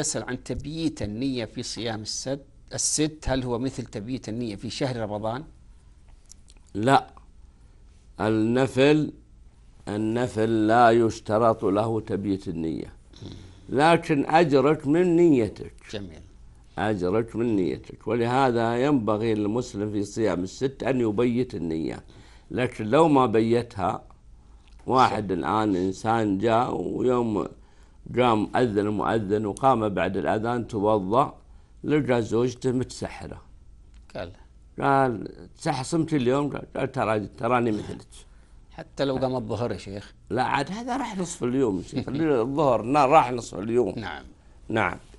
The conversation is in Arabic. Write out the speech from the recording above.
يسأل عن تبييت النية في صيام السد الست هل هو مثل تبييت النية في شهر رمضان؟ لا النفل النفل لا يشترط له تبييت النية لكن أجرك من نيتك جميل أجرك من نيتك ولهذا ينبغي للمسلم في صيام الست أن يبيت النية لكن لو ما بيتها واحد الآن إنسان جاء ويوم قام أذن المؤذن وقام بعد الأذان توضأ لقى زوجته متسحرة قال قال صمت اليوم قال ترى تراني مثلك حتى لو قام الظهر يا شيخ لا عاد هذا راح نصف اليوم الظهر راح نصف اليوم نعم نعم